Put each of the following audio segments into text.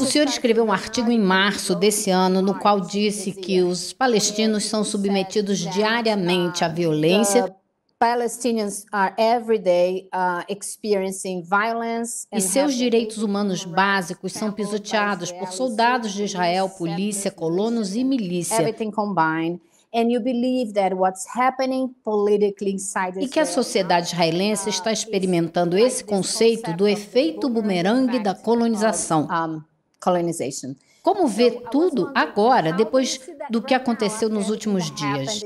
O senhor escreveu um artigo em março desse ano no qual disse que os palestinos são submetidos diariamente à violência uh, e seus direitos humanos básicos são pisoteados por soldados de Israel, polícia, colonos e milícia. E que a sociedade israelense está experimentando esse conceito do efeito bumerangue da colonização. Como vê tudo agora, depois do que aconteceu nos últimos dias?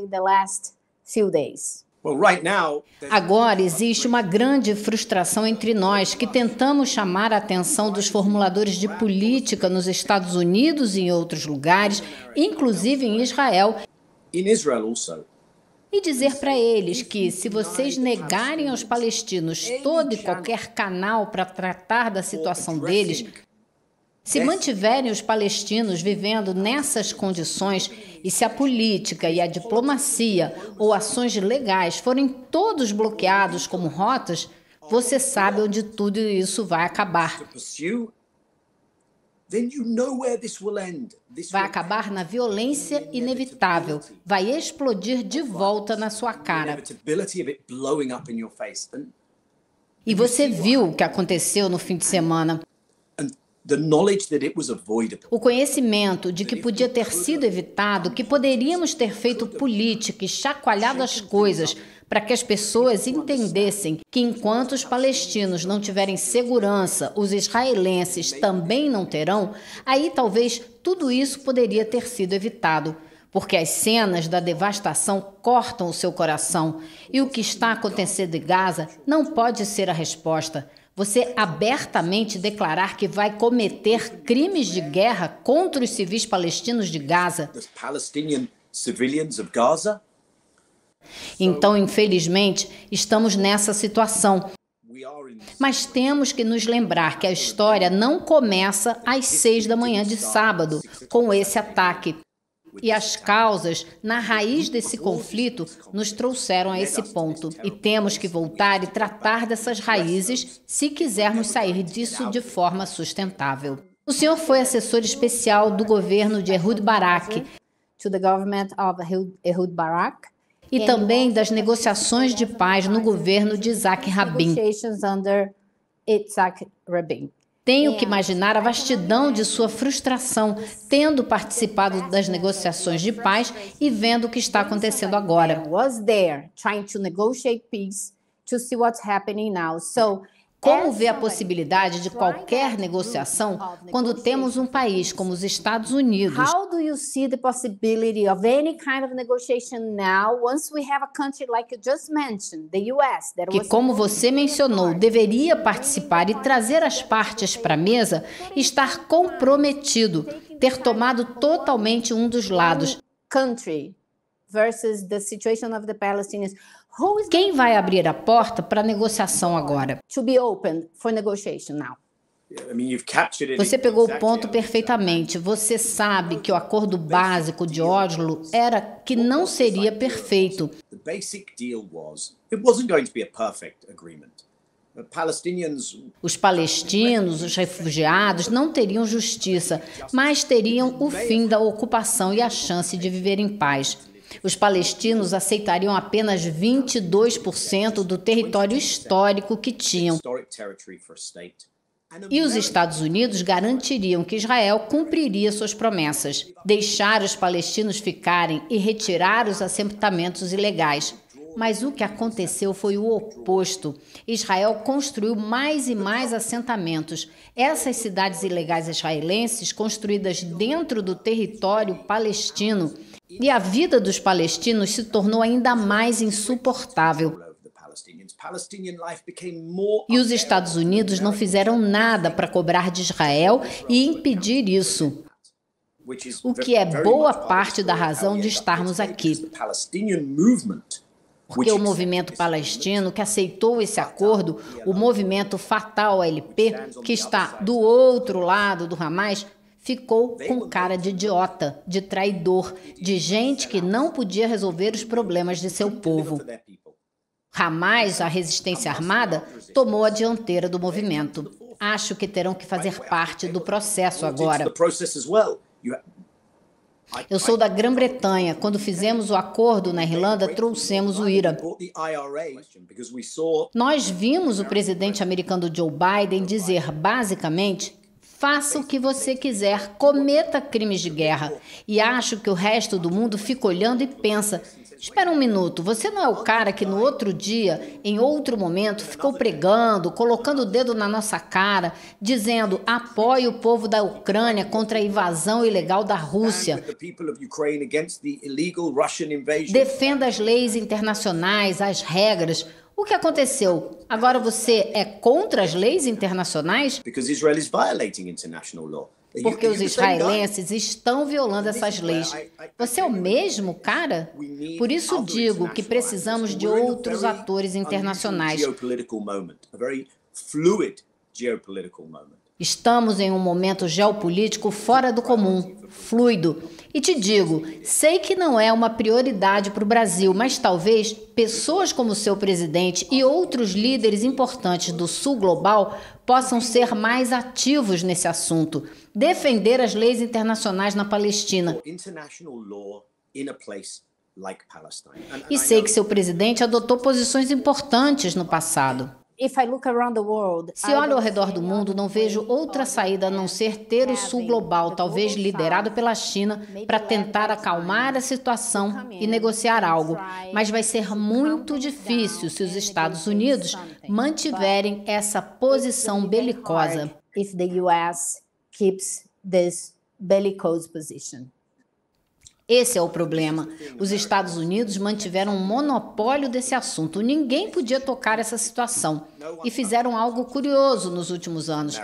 Agora existe uma grande frustração entre nós que tentamos chamar a atenção dos formuladores de política nos Estados Unidos e em outros lugares, inclusive em Israel, e dizer para eles que, se vocês negarem aos palestinos todo e qualquer canal para tratar da situação deles, se mantiverem os palestinos vivendo nessas condições e se a política e a diplomacia ou ações legais forem todos bloqueados como rotas, você sabe onde tudo isso vai acabar. Vai acabar na violência inevitável. Vai explodir de volta na sua cara. E você viu o que aconteceu no fim de semana. O conhecimento de que podia ter sido evitado, que poderíamos ter feito política e chacoalhado as coisas para que as pessoas entendessem que enquanto os palestinos não tiverem segurança, os israelenses também não terão, aí talvez tudo isso poderia ter sido evitado porque as cenas da devastação cortam o seu coração e o que está acontecendo em Gaza não pode ser a resposta. Você abertamente declarar que vai cometer crimes de guerra contra os civis palestinos de Gaza. Então, infelizmente, estamos nessa situação. Mas temos que nos lembrar que a história não começa às seis da manhã de sábado, com esse ataque e as causas na raiz desse conflito nos trouxeram a esse ponto. E temos que voltar e tratar dessas raízes se quisermos sair disso de forma sustentável. O senhor foi assessor especial do governo de Ehud Barak. e também das negociações de paz no governo de Isaac Rabin. Tenho é, que imaginar a vastidão de sua frustração, tendo participado das negociações de paz e vendo o que está acontecendo agora. Was there trying to negotiate peace to see what's happening now. So como vê é a possibilidade de qualquer negociação quando temos um país como os Estados Unidos? How do you see the possibility of any kind of negotiation now once we have a country like you just mentioned, the US, that que como você mencionou, deveria participar e trazer as partes para a mesa, estar comprometido, ter tomado totalmente um dos lados. Country versus the situation of the Palestinians. Quem vai abrir a porta para negociação agora? Você pegou o ponto perfeitamente. Você sabe que o acordo básico de Oslo era que não seria perfeito. Os palestinos, os refugiados, não teriam justiça, mas teriam o fim da ocupação e a chance de viver em paz. Os palestinos aceitariam apenas 22% do território histórico que tinham. E os Estados Unidos garantiriam que Israel cumpriria suas promessas, deixar os palestinos ficarem e retirar os assentamentos ilegais. Mas o que aconteceu foi o oposto. Israel construiu mais e mais assentamentos. Essas cidades ilegais israelenses, construídas dentro do território palestino, e a vida dos palestinos se tornou ainda mais insuportável. E os Estados Unidos não fizeram nada para cobrar de Israel e impedir isso, o que é boa parte da razão de estarmos aqui. Porque o movimento palestino que aceitou esse acordo, o movimento Fatal LP, que está do outro lado do Hamas, ficou com cara de idiota, de traidor, de gente que não podia resolver os problemas de seu povo. Hamas, né, a resistência armada, tomou a dianteira do movimento. Acho que terão que fazer parte do processo agora. Eu sou da Grã-Bretanha. Quando fizemos o acordo na Irlanda, trouxemos o IRA. Nós vimos o presidente americano Joe Biden dizer, basicamente, Faça o que você quiser, cometa crimes de guerra. E acho que o resto do mundo fica olhando e pensa: espera um minuto, você não é o cara que no outro dia, em outro momento, ficou pregando, colocando o dedo na nossa cara, dizendo: apoie o povo da Ucrânia contra a invasão ilegal da Rússia. Defenda as leis internacionais, as regras o que aconteceu? Agora você é contra as leis internacionais? Porque os israelenses estão violando essas leis. Você é o mesmo cara? Por isso digo que precisamos de outros atores internacionais. Estamos em um momento geopolítico fora do comum, fluido. E te digo, sei que não é uma prioridade para o Brasil, mas talvez pessoas como seu presidente e outros líderes importantes do Sul global possam ser mais ativos nesse assunto, defender as leis internacionais na Palestina. E sei que seu presidente adotou posições importantes no passado. Se olho ao redor do mundo, não vejo outra saída a não ser ter o Sul global, talvez liderado pela China, para tentar acalmar a situação e negociar algo. Mas vai ser muito difícil se os Estados Unidos mantiverem essa posição belicosa. If the US keeps this bellicose position. Esse é o problema. Os Estados Unidos mantiveram um monopólio desse assunto. Ninguém podia tocar essa situação. E fizeram algo curioso nos últimos anos.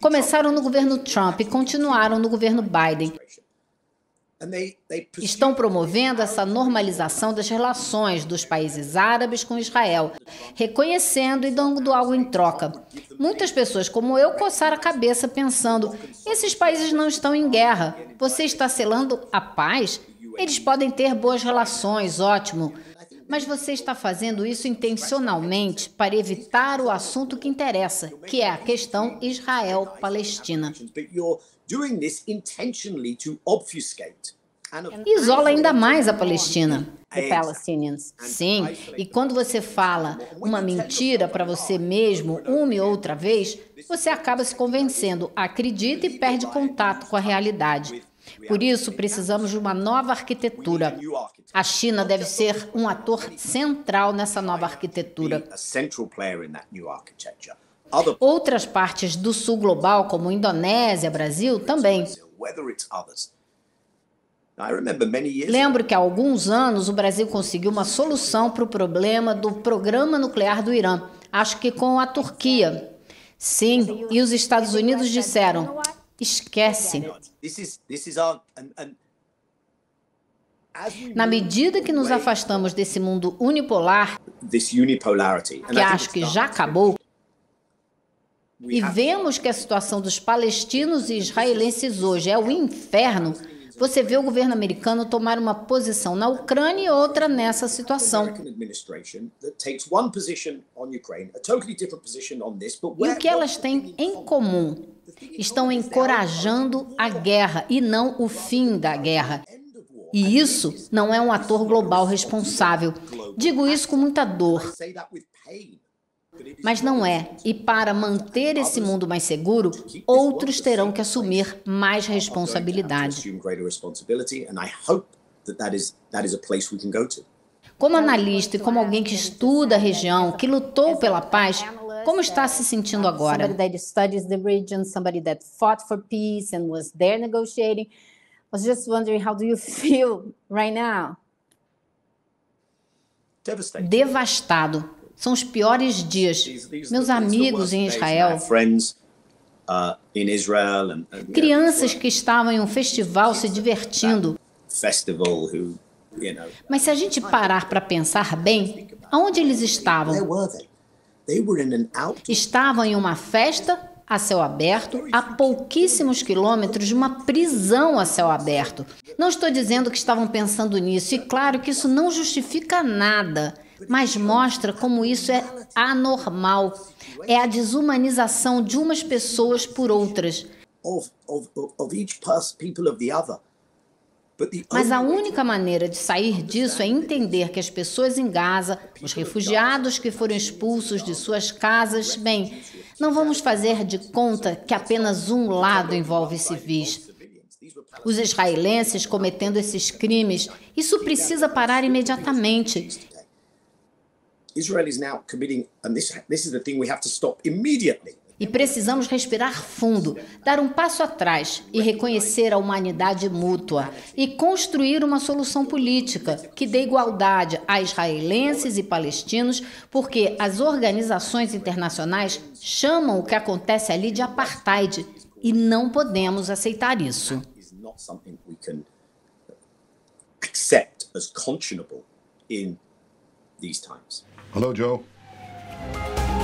Começaram no governo Trump e continuaram no governo Biden. Estão promovendo essa normalização das relações dos países árabes com Israel, reconhecendo e dando algo em troca. Muitas pessoas, como eu, coçaram a cabeça pensando: esses países não estão em guerra, você está selando a paz? Eles podem ter boas relações, ótimo. Mas você está fazendo isso intencionalmente para evitar o assunto que interessa, que é a questão Israel-Palestina. Isola ainda mais a Palestina. Sim, e quando você fala uma mentira para você mesmo uma e outra vez, você acaba se convencendo, acredita e perde contato com a realidade. Por isso, precisamos de uma nova arquitetura. A China deve ser um ator central nessa nova arquitetura. Outras partes do sul global, como Indonésia, Brasil, também. Lembro que há alguns anos o Brasil conseguiu uma solução para o problema do programa nuclear do Irã, acho que com a Turquia. Sim, e os Estados Unidos disseram: esquece. Na medida que nos afastamos desse mundo unipolar, que acho que já acabou, e vemos que a situação dos palestinos e israelenses hoje é o inferno, você vê o governo americano tomar uma posição na Ucrânia e outra nessa situação. E o que elas têm em comum? estão encorajando a guerra e não o fim da guerra. E isso não é um ator global responsável. Digo isso com muita dor. Mas não é. E para manter esse mundo mais seguro, outros terão que assumir mais responsabilidade. Como analista e como alguém que estuda a região, que lutou pela paz, como está se sentindo agora? Somebody that studies the region, somebody that fought for peace and was there negotiating. I was just wondering how do you feel right now? Devastado. São os piores dias. Meus amigos em Israel. Uh, Crianças que estavam em um festival se divertindo. Mas se a gente parar para pensar bem, aonde eles estavam? Estavam em uma festa a céu aberto, a pouquíssimos quilômetros de uma prisão a céu aberto. Não estou dizendo que estavam pensando nisso, e claro que isso não justifica nada, mas mostra como isso é anormal. É a desumanização de umas pessoas por outras. Of, of, of each person, people of the other. Mas a única maneira de sair disso é entender que as pessoas em Gaza, os refugiados que foram expulsos de suas casas, bem, não vamos fazer de conta que apenas um lado envolve civis. Os israelenses cometendo esses crimes, isso precisa parar imediatamente. Israel is now committing, and this, this is the thing we have to stop immediately. E precisamos respirar fundo, dar um passo atrás e reconhecer a humanidade mútua e construir uma solução política que dê igualdade a israelenses e palestinos, porque as organizações internacionais chamam o que acontece ali de apartheid e não podemos aceitar isso. accept Joe.